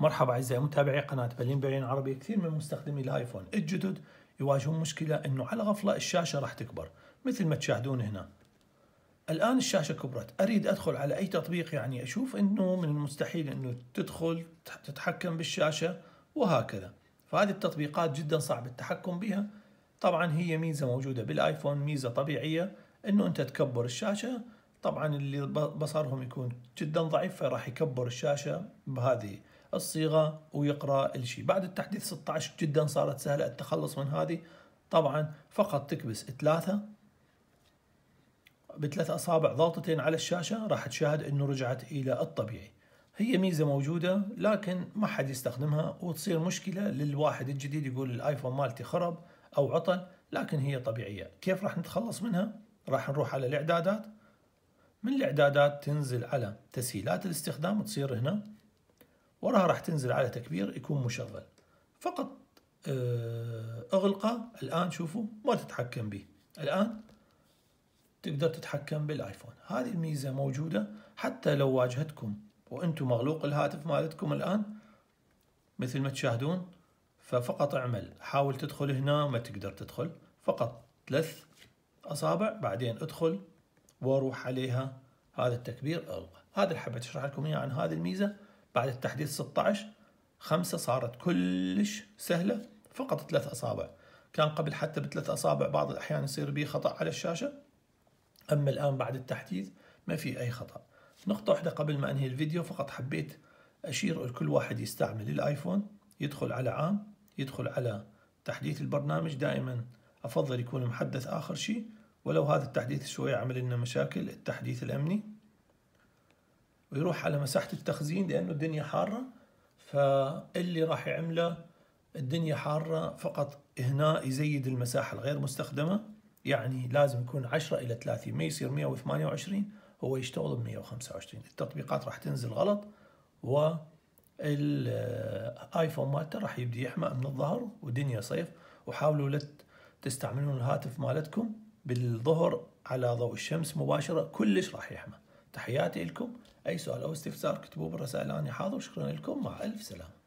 مرحبا أعزائي متابعي قناة بلين بلين عربي كثير من مستخدمي الآيفون الجدد يواجهون مشكلة أنه على غفلة الشاشة راح تكبر مثل ما تشاهدون هنا الآن الشاشة كبرت أريد أدخل على أي تطبيق يعني أشوف أنه من المستحيل أنه تدخل تتحكم بالشاشة وهكذا فهذه التطبيقات جدا صعب التحكم بها طبعا هي ميزة موجودة بالآيفون ميزة طبيعية أنه أنت تكبر الشاشة طبعا اللي بصرهم يكون جدا ضعيف فراح يكبر الشاشة بهذه الصيغه ويقرا الشيء بعد التحديث 16 جدا صارت سهله التخلص من هذه طبعا فقط تكبس ثلاثه بثلاث اصابع ضغطتين على الشاشه راح تشاهد انه رجعت الى الطبيعي هي ميزه موجوده لكن ما حد يستخدمها وتصير مشكله للواحد الجديد يقول الايفون مالتي خرب او عطل لكن هي طبيعيه كيف راح نتخلص منها راح نروح على الاعدادات من الاعدادات تنزل على تسهيلات الاستخدام تصير هنا وراها راح تنزل على تكبير يكون مشغل فقط آه، اغلقه الان شوفوا ما تتحكم به الان تقدر تتحكم بالايفون هذه الميزه موجوده حتى لو واجهتكم وانتم مغلوق الهاتف مالتكم الان مثل ما تشاهدون ففقط اعمل حاول تدخل هنا ما تقدر تدخل فقط ثلاث اصابع بعدين ادخل واروح عليها هذا التكبير اغلقه هذا اللي حبيت اشرح لكم اياه عن هذه الميزه بعد التحديث 16 خمسة صارت كلش سهلة فقط ثلاث أصابع كان قبل حتى بثلاث أصابع بعض الأحيان يصير به خطأ على الشاشة أما الآن بعد التحديث ما في أي خطأ نقطة واحدة قبل ما أنهي الفيديو فقط حبيت أشير الكل واحد يستعمل الآيفون يدخل على عام يدخل على تحديث البرنامج دائما أفضل يكون محدث آخر شيء ولو هذا التحديث شوية عمل لنا مشاكل التحديث الأمني ويروح على مساحة التخزين لأنه الدنيا حارة فاللي راح يعمله الدنيا حارة فقط هنا يزيد المساحة الغير مستخدمة يعني لازم يكون 10 إلى 30 ما يصير 128 هو يشتغل ب 125 التطبيقات راح تنزل غلط و الايفون مالته راح يبدي يحمى من الظهر ودنيا صيف وحاولوا لا تستعملون الهاتف مالتكم بالظهر على ضوء الشمس مباشرة كلش راح يحمى تحياتي لكم أي سؤال أو استفسار كتبوه بالرسائل أنا حاضر وشكرا لكم مع ألف سلامة